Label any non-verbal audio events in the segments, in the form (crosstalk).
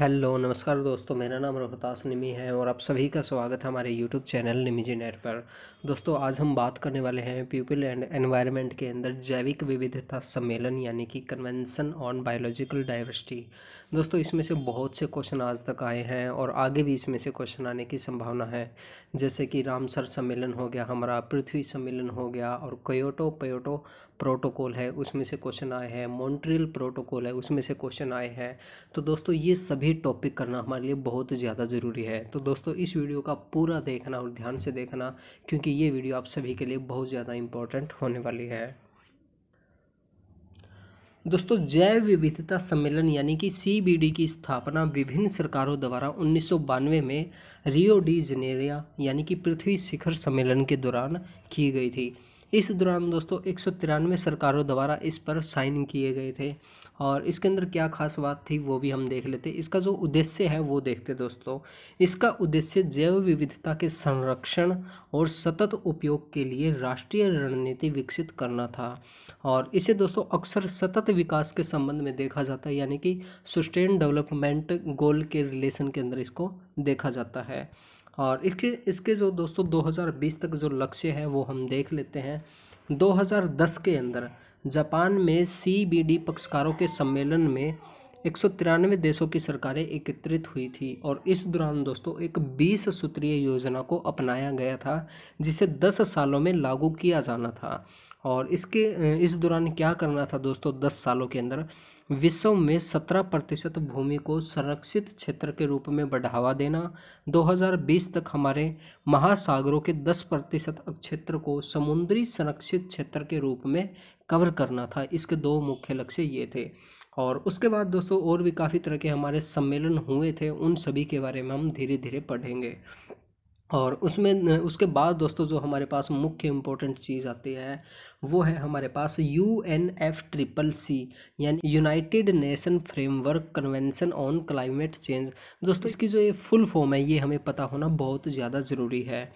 hello नमस्कार दोस्तों मेरा नाम रोहतास निमी है और आप सभी का स्वागत है हमारे यूट्यूब चैनल निमीजी नेट पर दोस्तों आज हम बात करने वाले हैं पीपल एंड एनवायरनमेंट के अंदर जैविक विविधता सम्मेलन यानी कि कन्वेंसन ऑन बायोलॉजिकल डाइवर्सिटी दोस्तों इसमें से बहुत से क्वेश्चन आज तक आए हैं और आगे भी इसमें से क्वेश्चन आने की संभावना है जैसे कि रामसर सम्मेलन हो गया हमारा पृथ्वी सम्मेलन हो गया और कोयोटो पयोटो प्रोटोकॉल है उसमें से क्वेश्चन आए हैं मॉन्ट्रियल प्रोटोकॉल है उसमें से क्वेश्चन आए हैं तो दोस्तों ये सभी भी टॉपिक करना हमारे लिए बहुत ज़्यादा ज़रूरी है तो दोस्तों इस वीडियो का पूरा देखना और ध्यान से देखना क्योंकि ये वीडियो आप सभी के लिए बहुत ज़्यादा इम्पोर्टेंट होने वाली है दोस्तों जैव विविधता सम्मेलन यानी कि सीबीडी की स्थापना विभिन्न सरकारों द्वारा उन्नीस में रियो डी जनेरिया यानी कि पृथ्वी शिखर सम्मेलन के दौरान की गई थी इस दौरान दोस्तों एक सरकारों द्वारा इस पर साइन किए गए थे और इसके अंदर क्या खास बात थी वो भी हम देख लेते इसका जो उद्देश्य है वो देखते दोस्तों इसका उद्देश्य जैव विविधता के संरक्षण और सतत उपयोग के लिए राष्ट्रीय रणनीति विकसित करना था और इसे दोस्तों अक्सर सतत विकास के संबंध में देखा जाता है यानी कि सस्टेन डेवलपमेंट गोल के रिलेशन के अंदर इसको देखा जाता है और इसके इसके जो दोस्तों 2020 तक जो लक्ष्य है वो हम देख लेते हैं 2010 के अंदर जापान में डी पक्षकारों के सम्मेलन में एक सौ तिरानवे देशों की सरकारें एकत्रित हुई थी और इस दौरान दोस्तों एक बीस सूत्रीय योजना को अपनाया गया था जिसे दस सालों में लागू किया जाना था और इसके इस दौरान क्या करना था दोस्तों दस सालों के अंदर विश्व में सत्रह प्रतिशत भूमि को संरक्षित क्षेत्र के रूप में बढ़ावा देना 2020 तक हमारे महासागरों के दस प्रतिशत क्षेत्र को समुद्री संरक्षित क्षेत्र के रूप में कवर करना था इसके दो मुख्य लक्ष्य ये थे और उसके बाद दोस्तों और भी काफ़ी तरह के हमारे सम्मेलन हुए थे उन सभी के बारे में हम धीरे धीरे पढ़ेंगे और उसमें उसके बाद दोस्तों जो हमारे पास मुख्य इम्पोर्टेंट चीज़ आती है वो है हमारे पास U N F triple C यानी United Nation framework convention on climate change दोस्तों इसकी जो ये फुल फॉर्म है ये हमें पता होना बहुत ज़्यादा ज़रूरी है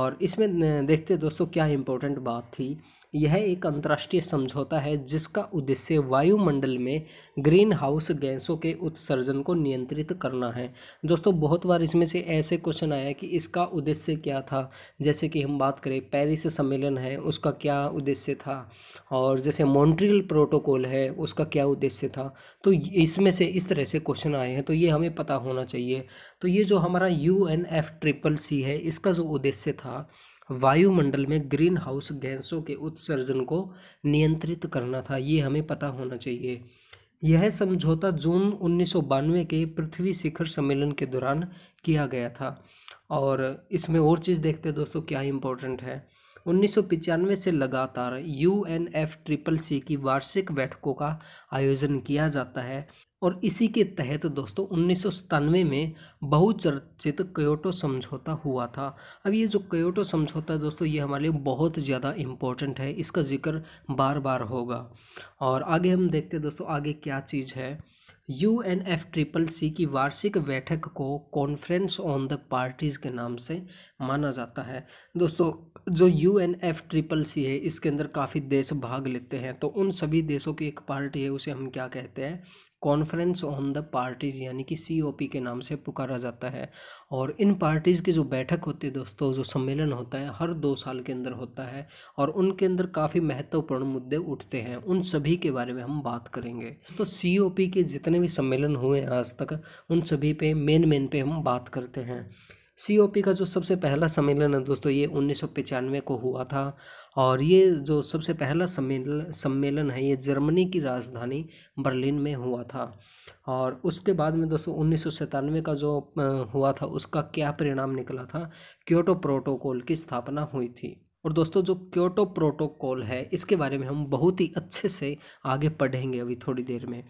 और इसमें देखते दोस्तों क्या इम्पोर्टेंट बात थी यह एक अंतर्राष्ट्रीय समझौता है जिसका उद्देश्य वायुमंडल में ग्रीन हाउस गैसों के उत्सर्जन को नियंत्रित करना है दोस्तों बहुत बार इसमें से ऐसे क्वेश्चन आया कि इसका उद्देश्य क्या था जैसे कि हम बात करें पेरिस सम्मेलन है उसका क्या उद्देश्य था और जैसे मॉन्ट्रियल प्रोटोकॉल है उसका क्या उद्देश्य था तो इसमें से इस तरह से क्वेश्चन आए हैं तो ये हमें पता होना चाहिए तो ये जो हमारा U N F triple C है इसका जो उद्देश्य था वायुमंडल में ग्रीन हाउस गैसों के उत्सर्जन को नियंत्रित करना था ये हमें पता होना चाहिए यह समझौता जून उन्नीस के पृथ्वी शिखर सम्मेलन के दौरान किया गया था और इसमें और चीज़ देखते हैं दोस्तों क्या इंपॉर्टेंट है उन्नीस से लगातार U N F triple C की वार्षिक बैठकों का आयोजन किया जाता है और इसी के तहत दोस्तों उन्नीस में बहुचर्चित क्योटो समझौता हुआ था अब ये जो क्योटो समझौता दोस्तों ये हमारे लिए बहुत ज़्यादा इम्पोर्टेंट है इसका जिक्र बार बार होगा और आगे हम देखते हैं दोस्तों आगे क्या चीज़ है U N F triple C की वार्षिक बैठक को कॉन्फ्रेंस ऑन द पार्टीज़ के नाम से माना जाता है दोस्तों जो U N F triple C है इसके अंदर काफ़ी देश भाग लेते हैं तो उन सभी देशों की एक पार्टी है उसे हम क्या कहते हैं कॉन्फ्रेंस ऑन द पार्टीज़ यानी कि पी के नाम से पुकारा जाता है और इन पार्टीज़ की जो बैठक होती है दोस्तों जो सम्मेलन होता है हर दो साल के अंदर होता है और उनके अंदर काफ़ी महत्वपूर्ण मुद्दे उठते हैं उन सभी के बारे में हम बात करेंगे तो पी के जितने भी सम्मेलन हुए हैं आज तक उन सभी पे मेन मेन पे हम बात करते हैं सी का जो सबसे पहला सम्मेलन है दोस्तों ये उन्नीस को हुआ था और ये जो सबसे पहला सम्मेलन सम्मेलन है ये जर्मनी की राजधानी बर्लिन में हुआ था और उसके बाद में दोस्तों उन्नीस का जो हुआ था उसका क्या परिणाम निकला था क्योटो प्रोटोकॉल की स्थापना हुई थी और दोस्तों जो क्योटो प्रोटोकॉल है इसके बारे में हम बहुत ही अच्छे से आगे पढ़ेंगे अभी थोड़ी देर में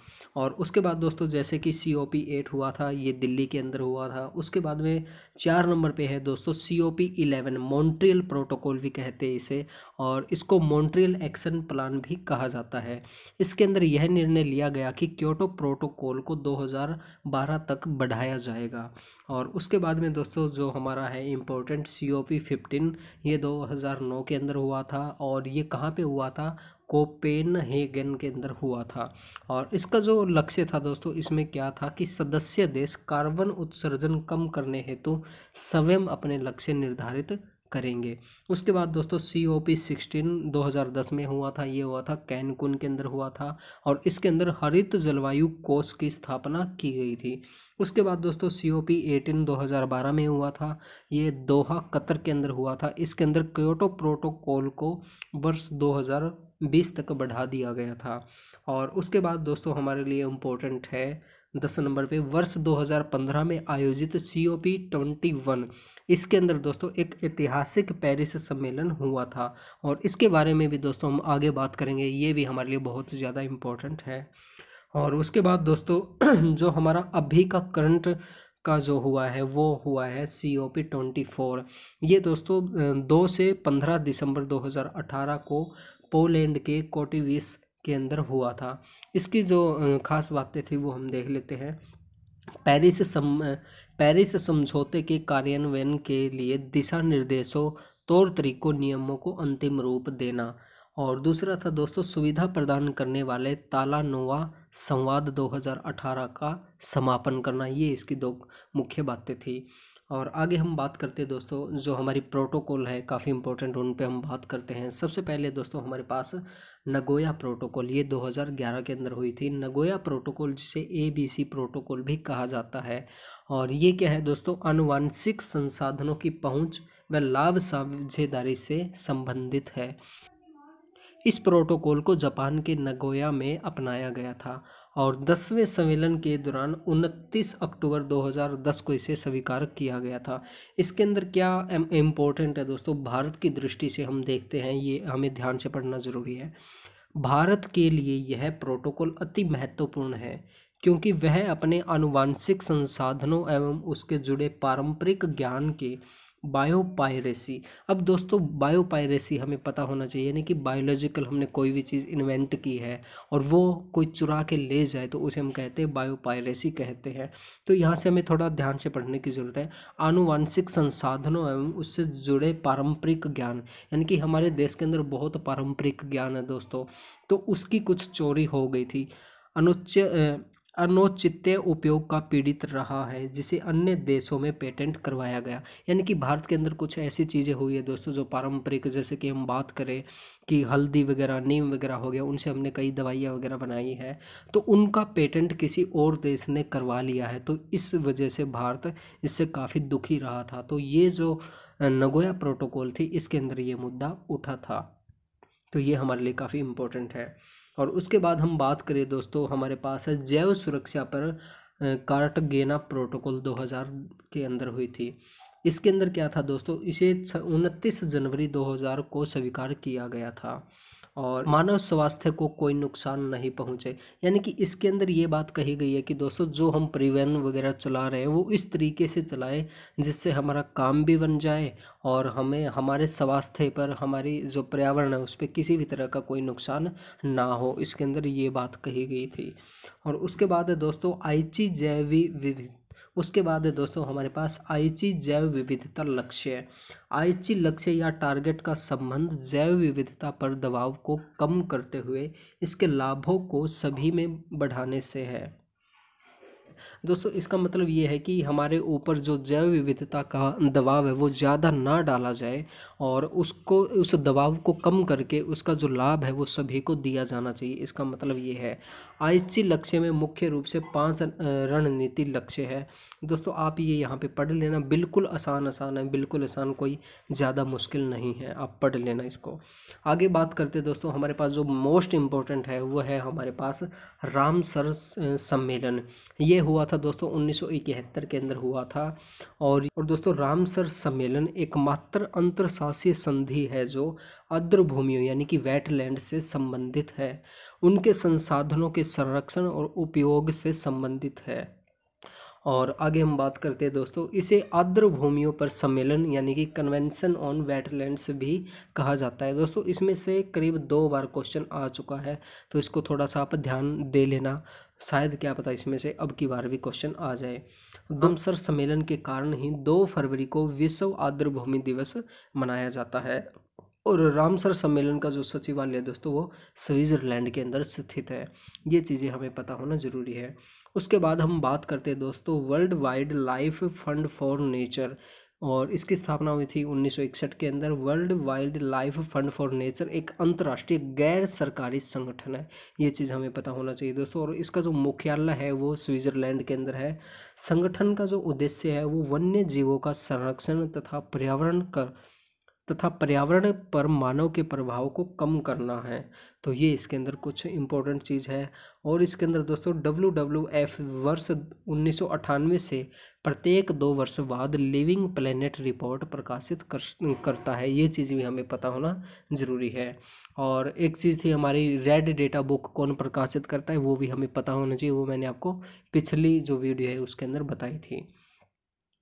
और उसके बाद दोस्तों जैसे कि सी ओ पी एट हुआ था ये दिल्ली के अंदर हुआ था उसके बाद में चार नंबर पे है दोस्तों C O P eleven Montreal protocol भी कहते हैं इसे और इसको मॉन्ट्रियल एक्शन प्लान भी कहा जाता है इसके अंदर यह निर्णय लिया गया कि क्योटो प्रोटोकॉल को दो हज़ार बारह तक बढ़ाया जाएगा और उसके बाद में दोस्तों जो हमारा है important C O P fifteen ये दो हज़ार 2009 के अंदर हुआ था और ये कहाँ पे हुआ था कोपेन हेगन के अंदर हुआ था और इसका जो लक्ष्य था दोस्तों इसमें क्या था कि सदस्य देश कार्बन उत्सर्जन कम करने हेतु स्वयं अपने लक्ष्य निर्धारित करेंगे उसके बाद दोस्तों सी ओ पी सिक्सटीन दो हज़ार दस में हुआ था ये हुआ था कैनकुन के अंदर हुआ था और इसके अंदर हरित जलवायु कोष की स्थापना की गई थी उसके बाद दोस्तों सी ओ पी एटीन दो हज़ार बारह में हुआ था ये दोहा कतर के अंदर हुआ था इसके अंदर क्योटो प्रोटोकॉल को वर्ष दो हज़ार बीस तक बढ़ा दिया गया था और उसके बाद दोस्तों हमारे लिए इम्पोर्टेंट है दस नंबर पे वर्ष 2015 में आयोजित C O P twenty one इसके अंदर दोस्तों एक ऐतिहासिक पेरिस सम्मेलन हुआ था और इसके बारे में भी दोस्तों हम आगे बात करेंगे ये भी हमारे लिए बहुत ज़्यादा इम्पोर्टेंट है और उसके बाद दोस्तों (clears throat) जो हमारा अभी का करंट का जो हुआ है वो हुआ है C O P twenty four ये दोस्तों दो से पंद्रह दिसंबर दो हज़ार अठारह को पोलैंड के कोटिविस के अंदर हुआ था इसकी जो ख़ास बातें थी वो हम देख लेते हैं पेरिस सम पेरिस समझौते के कार्यान्वयन के लिए दिशा निर्देशों तौर तरीकों नियमों को अंतिम रूप देना और दूसरा था दोस्तों सुविधा प्रदान करने वाले तालानोवा संवाद 2018 का समापन करना ये इसकी दो मुख्य बातें थी और आगे हम बात करते हैं दोस्तों जो हमारी प्रोटोकॉल है काफ़ी इंपॉर्टेंट उन पे हम बात करते हैं सबसे पहले दोस्तों हमारे पास नगोया प्रोटोकॉल ये 2011 के अंदर हुई थी नगोया प्रोटोकॉल जिसे एबीसी प्रोटोकॉल भी कहा जाता है और ये क्या है दोस्तों अनुवांशिक संसाधनों की पहुँच व लाभ साझेदारी से संबंधित है इस प्रोटोकॉल को जापान के नगोया में अपनाया गया था और दसवें सम्मेलन के दौरान 29 अक्टूबर 2010 को इसे स्वीकार किया गया था इसके अंदर क्या इम्पोर्टेंट है दोस्तों भारत की दृष्टि से हम देखते हैं ये हमें ध्यान से पढ़ना ज़रूरी है भारत के लिए यह प्रोटोकॉल अति महत्वपूर्ण है क्योंकि वह अपने आनुवांशिक संसाधनों एवं उसके जुड़े पारंपरिक ज्ञान के बायोपायरेसी अब दोस्तों बायोपायरेसी हमें पता होना चाहिए यानी कि बायोलॉजिकल हमने कोई भी चीज़ इन्वेंट की है और वो कोई चुरा के ले जाए तो उसे हम कहते हैं बायोपायरेसी कहते हैं तो यहाँ से हमें थोड़ा ध्यान से पढ़ने की ज़रूरत है आनुवंशिक संसाधनों एवं उससे जुड़े पारंपरिक ज्ञान यानी कि हमारे देश के अंदर बहुत पारंपरिक ज्ञान है दोस्तों तो उसकी कुछ चोरी हो गई थी अनुच्च अनौचित्य उपयोग का पीड़ित रहा है जिसे अन्य देशों में पेटेंट करवाया गया यानी कि भारत के अंदर कुछ ऐसी चीज़ें हुई है दोस्तों जो पारंपरिक जैसे कि हम बात करें कि हल्दी वगैरह नीम वगैरह हो गया उनसे हमने कई दवाइयाँ वगैरह बनाई हैं तो उनका पेटेंट किसी और देश ने करवा लिया है तो इस वजह से भारत इससे काफ़ी दुखी रहा था तो ये जो नगोया प्रोटोकॉल थी इसके अंदर ये मुद्दा उठा था तो ये हमारे लिए काफ़ी इम्पोर्टेंट है और उसके बाद हम बात करें दोस्तों हमारे पास है जैव सुरक्षा पर गेना प्रोटोकॉल 2000 के अंदर हुई थी इसके अंदर क्या था दोस्तों इसे उनतीस जनवरी 2000 को स्वीकार किया गया था और मानव स्वास्थ्य को कोई नुकसान नहीं पहुंचे यानी कि इसके अंदर ये बात कही गई है कि दोस्तों जो हम परिवहन वगैरह चला रहे हैं वो इस तरीके से चलाएं जिससे हमारा काम भी बन जाए और हमें हमारे स्वास्थ्य पर हमारी जो पर्यावरण है उस पर किसी भी तरह का कोई नुकसान ना हो इसके अंदर ये बात कही गई थी और उसके बाद दोस्तों आईची जैवी विविध उसके बाद है दोस्तों हमारे पास आईची जैव विविधता लक्ष्य आईची लक्ष्य या टारगेट का संबंध जैव विविधता पर दबाव को कम करते हुए इसके लाभों को सभी में बढ़ाने से है दोस्तों इसका मतलब ये है कि हमारे ऊपर जो जैव विविधता का दबाव है वो ज़्यादा ना डाला जाए और उसको उस दबाव को कम करके उसका जो लाभ है वो सभी को दिया जाना चाहिए इसका मतलब ये है आईसी लक्ष्य में मुख्य रूप से पाँच रणनीति लक्ष्य है दोस्तों आप ये यहाँ पर पढ़ लेना बिल्कुल आसान आसान है बिल्कुल आसान कोई ज़्यादा मुश्किल नहीं है आप पढ़ लेना इसको आगे बात करते दोस्तों हमारे पास जो मोस्ट इम्पोर्टेंट है वो है हमारे पास रामसर सम्मेलन ये हुआ था दोस्तों उन्नीस के अंदर हुआ था और और दोस्तों रामसर सम्मेलन एकमात्र अंतर्शासीय संधि है जो अद्र भूमियों यानी कि वेटलैंड से संबंधित है उनके संसाधनों के संरक्षण और उपयोग से संबंधित है और आगे हम बात करते हैं दोस्तों इसे आर्द्र भूमियों पर सम्मेलन यानी कि कन्वेंशन ऑन वेटलैंड्स भी कहा जाता है दोस्तों इसमें से करीब दो बार क्वेश्चन आ चुका है तो इसको थोड़ा सा आप ध्यान दे लेना शायद क्या पता इसमें से अब की बार भी क्वेश्चन आ जाए दमसर सम्मेलन के कारण ही दो फरवरी को विश्व आर्द्र भूमि दिवस मनाया जाता है और रामसर सम्मेलन का जो सचिवालय है दोस्तों वो स्विट्ज़रलैंड के अंदर स्थित है ये चीज़ें हमें पता होना ज़रूरी है उसके बाद हम बात करते हैं दोस्तों world wide life fund for nature और इसकी स्थापना हुई थी 1961 के अंदर world wild life fund for nature एक अंतर्राष्ट्रीय गैर सरकारी संगठन है ये चीज़ हमें पता होना चाहिए दोस्तों और इसका जो मुख्यालय है वो स्विट्ज़रलैंड के अंदर है संगठन का जो उद्देश्य है वो वन्य जीवों का संरक्षण तथा पर्यावरण कर तथा पर्यावरण पर मानव के प्रभाव को कम करना है तो ये इसके अंदर कुछ इम्पोर्टेंट चीज़ है और इसके अंदर दोस्तों डब्ल्यू डब्ल्यू एफ वर्ष उन्नीस से प्रत्येक दो वर्ष बाद लिविंग प्लेनेट रिपोर्ट प्रकाशित कर करता है ये चीज़ भी हमें पता होना ज़रूरी है और एक चीज़ थी हमारी रेड डेटा बुक कौन प्रकाशित करता है वो भी हमें पता होना चाहिए वो मैंने आपको पिछली जो वीडियो है उसके अंदर बताई थी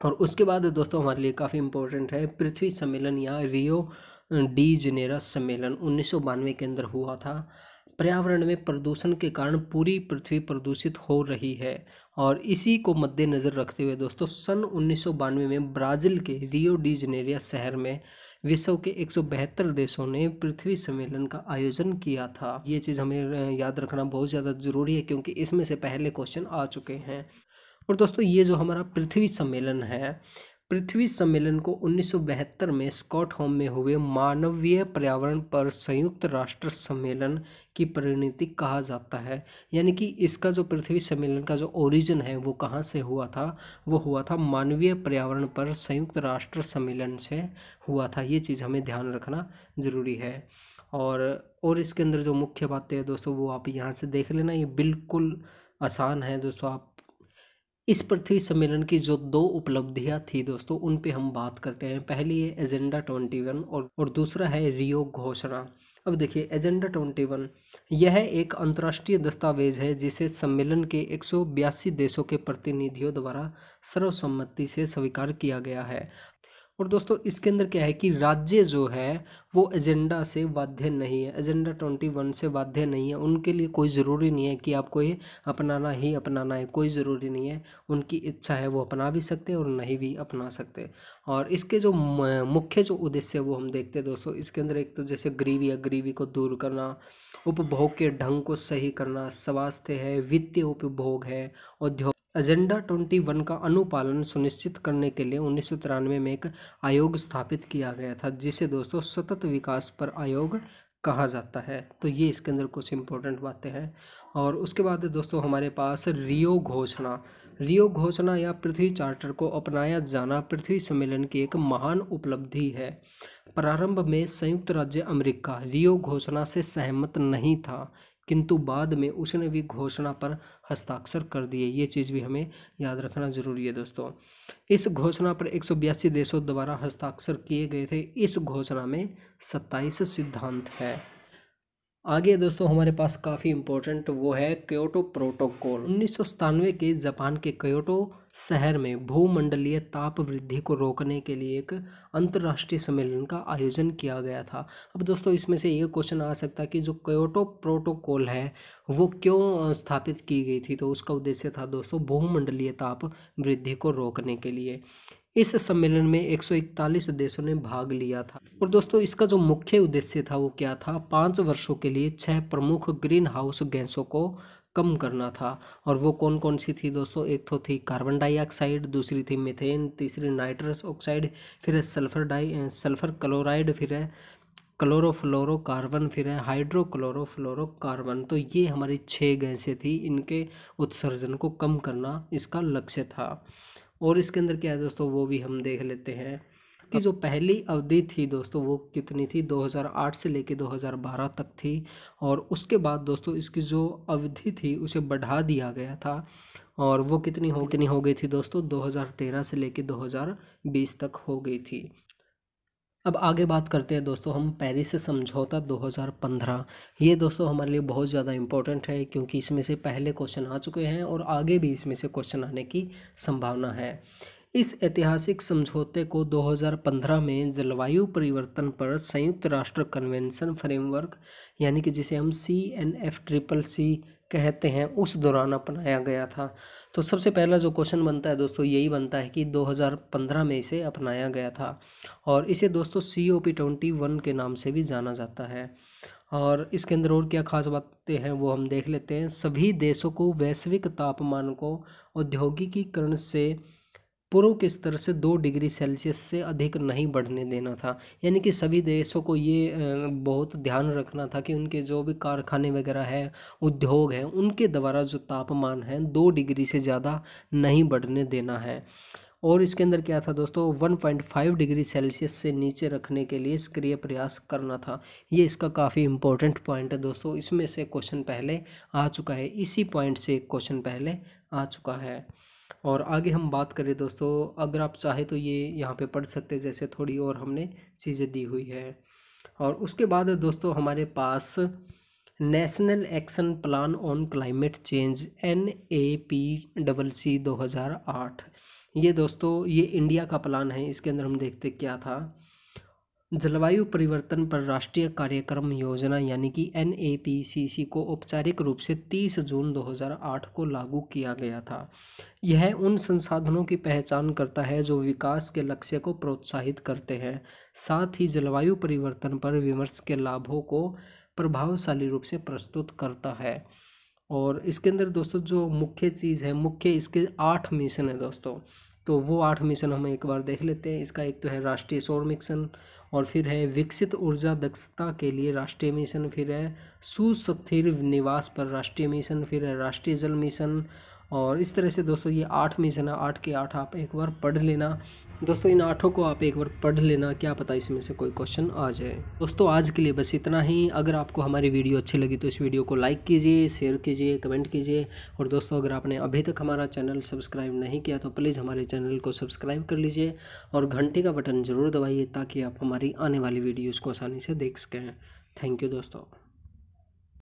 और उसके बाद दोस्तों हमारे लिए काफ़ी इम्पोर्टेंट है पृथ्वी सम्मेलन या रियो डी जनेरा सम्मेलन उन्नीस के अंदर हुआ था पर्यावरण में प्रदूषण के कारण पूरी पृथ्वी प्रदूषित हो रही है और इसी को मद्देनज़र रखते हुए दोस्तों सन उन्नीस में ब्राज़ील के रियो डी जनेरिया शहर में विश्व के एक देशों ने पृथ्वी सम्मेलन का आयोजन किया था ये चीज़ हमें याद रखना बहुत ज़्यादा ज़रूरी है क्योंकि इसमें से पहले क्वेश्चन आ चुके हैं और दोस्तों ये जो हमारा पृथ्वी सम्मेलन है पृथ्वी सम्मेलन को उन्नीस में स्कॉट होम में हुए मानवीय पर्यावरण पर संयुक्त राष्ट्र सम्मेलन की परिणति कहा जाता है यानी कि इसका जो पृथ्वी सम्मेलन का जो ओरिजिन है वो कहाँ से हुआ था वो हुआ था मानवीय पर्यावरण पर संयुक्त राष्ट्र सम्मेलन से हुआ था ये चीज़ हमें ध्यान रखना ज़रूरी है और और इसके अंदर जो मुख्य बातें हैं दोस्तों वो आप यहाँ से देख लेना ये बिल्कुल आसान है दोस्तों आप इस पृथ्वी सम्मेलन की जो दो उपलब्धियां थी दोस्तों उन पे हम बात करते हैं पहली है एजेंडा ट्वेंटी वन और, और दूसरा है रियो घोषणा अब देखिए एजेंडा ट्वेंटी वन यह एक अंतर्राष्ट्रीय दस्तावेज है जिसे सम्मेलन के एक देशों के प्रतिनिधियों द्वारा सर्वसम्मति से स्वीकार किया गया है और दोस्तों इसके अंदर क्या है कि राज्य जो है वो एजेंडा से बाध्य नहीं है एजेंडा ट्वेंटी वन से बाध्य नहीं है उनके लिए कोई ज़रूरी नहीं है कि आपको ये अपनाना ही अपनाना है कोई ज़रूरी नहीं है उनकी इच्छा है वो अपना भी सकते और नहीं भी अपना सकते और इसके जो मुख्य जो उद्देश्य है वो हम देखते हैं दोस्तों इसके अंदर एक तो जैसे गरीबी या गरीबी को दूर करना उपभोग के ढंग को सही करना स्वास्थ्य है वित्तीय उपभोग है औद्योग एजेंडा 21 का अनुपालन सुनिश्चित करने के लिए उन्नीस में एक आयोग स्थापित किया गया था जिसे दोस्तों सतत विकास पर आयोग कहा जाता है तो ये इसके अंदर कुछ इंपॉर्टेंट बातें हैं और उसके बाद दोस्तों हमारे पास रियो घोषणा रियो घोषणा या पृथ्वी चार्टर को अपनाया जाना पृथ्वी सम्मेलन की एक महान उपलब्धि है प्रारंभ में संयुक्त राज्य अमेरिका रियो घोषणा से सहमत नहीं था किंतु बाद में उसने भी घोषणा पर हस्ताक्षर कर दिए ये चीज़ भी हमें याद रखना ज़रूरी है दोस्तों इस घोषणा पर एक देशों द्वारा हस्ताक्षर किए गए थे इस घोषणा में सत्ताईस सिद्धांत है आगे दोस्तों हमारे पास काफ़ी इम्पोर्टेंट वो है क्योटो प्रोटोकॉल उन्नीस के जापान के क्योटो शहर में भूमंडलीय ताप वृद्धि को रोकने के लिए एक अंतर्राष्ट्रीय सम्मेलन का आयोजन किया गया था अब दोस्तों इसमें से ये क्वेश्चन आ सकता कि जो क्योटो प्रोटोकॉल है वो क्यों स्थापित की गई थी तो उसका उद्देश्य था दोस्तों भूमंडलीय ताप वृद्धि को रोकने के लिए इस सम्मेलन में 141 देशों ने भाग लिया था और दोस्तों इसका जो मुख्य उद्देश्य था वो क्या था पाँच वर्षों के लिए छह प्रमुख ग्रीन हाउस गैसों को कम करना था और वो कौन कौन सी थी दोस्तों एक तो थी कार्बन डाइऑक्साइड दूसरी थी मीथेन तीसरी नाइट्रस ऑक्साइड फिर है सल्फर डाई सल्फर क्लोराइड फिर है कार्बन फिर है कार्बन तो ये हमारी छः गैसें थी इनके उत्सर्जन को कम करना इसका लक्ष्य था और इसके अंदर क्या है दोस्तों वो भी हम देख लेते हैं कि जो पहली अवधि थी दोस्तों वो कितनी थी 2008 से लेके 2012 तक थी और उसके बाद दोस्तों इसकी जो अवधि थी उसे बढ़ा दिया गया था और वो कितनी हो कितनी हो गई थी दोस्तों 2013 से लेके 2020 तक हो गई थी अब आगे बात करते हैं दोस्तों हम पेरिस से समझौता 2015 ये दोस्तों हमारे लिए बहुत ज़्यादा इम्पोर्टेंट है क्योंकि इसमें से पहले क्वेश्चन आ चुके हैं और आगे भी इसमें से क्वेश्चन आने की संभावना है इस ऐतिहासिक समझौते को 2015 में जलवायु परिवर्तन पर संयुक्त राष्ट्र कन्वेंशन फ्रेमवर्क यानी कि जिसे हम C N F triple C कहते हैं उस दौरान अपनाया गया था तो सबसे पहला जो क्वेश्चन बनता है दोस्तों यही बनता है कि 2015 में इसे अपनाया गया था और इसे दोस्तों C O P twenty one के नाम से भी जाना जाता है और इसके अंदर और क्या खास बातें हैं वो हम देख लेते हैं सभी देशों को वैश्विक तापमान को औद्योगिकीकरण से पूर्व के स्तर से दो डिग्री सेल्सियस से अधिक नहीं बढ़ने देना था यानी कि सभी देशों को ये बहुत ध्यान रखना था कि उनके जो भी कारखाने वगैरह है उद्योग हैं उनके द्वारा जो तापमान है दो डिग्री से ज़्यादा नहीं बढ़ने देना है और इसके अंदर क्या था दोस्तों one point five degree Celsius से नीचे रखने के लिए सक्रिय प्रयास करना था ये इसका काफ़ी इंपॉर्टेंट पॉइंट है दोस्तों इसमें से क्वेश्चन पहले आ चुका है इसी पॉइंट से क्वेश्चन पहले आ चुका है और आगे हम बात करें दोस्तों अगर आप चाहें तो ये यहाँ पे पढ़ सकते हैं जैसे थोड़ी और हमने चीज़ें दी हुई है और उसके बाद दोस्तों हमारे पास national action plan on climate change N A P double C दो हज़ार आठ ये दोस्तों ये इंडिया का प्लान है इसके अंदर हम देखते क्या था जलवायु परिवर्तन पर राष्ट्रीय कार्यक्रम योजना यानी कि एन को औपचारिक रूप से 30 जून 2008 को लागू किया गया था यह उन संसाधनों की पहचान करता है जो विकास के लक्ष्य को प्रोत्साहित करते हैं साथ ही जलवायु परिवर्तन पर विमर्श के लाभों को प्रभावशाली रूप से प्रस्तुत करता है और इसके अंदर दोस्तों जो मुख्य चीज़ है मुख्य इसके आठ मिशन है दोस्तों तो वो आठ मिशन हम एक बार देख लेते हैं इसका एक तो है राष्ट्रीय सौर मिशन और फिर है विकसित ऊर्जा दक्षता के लिए राष्ट्रीय मिशन फिर है सुस्थिर निवास पर राष्ट्रीय मिशन फिर है राष्ट्रीय जल मिशन और इस तरह से दोस्तों ये आठ में से ना आठ के आठ आप एक बार पढ़ लेना दोस्तों इन आठों को आप एक बार पढ़ लेना क्या पता इसमें से कोई क्वेश्चन आ जाए दोस्तों आज के लिए बस इतना ही अगर आपको हमारी वीडियो अच्छी लगी तो इस वीडियो को लाइक कीजिए शेयर कीजिए कमेंट कीजिए और दोस्तों अगर आपने अभी तक हमारा चैनल सब्सक्राइब नहीं किया तो प्लीज़ हमारे चैनल को सब्सक्राइब कर लीजिए और घंटे का बटन ज़रूर दबाइए ताकि आप हमारी आने वाली वीडियोज़ को आसानी से देख सकें थैंक यू दोस्तों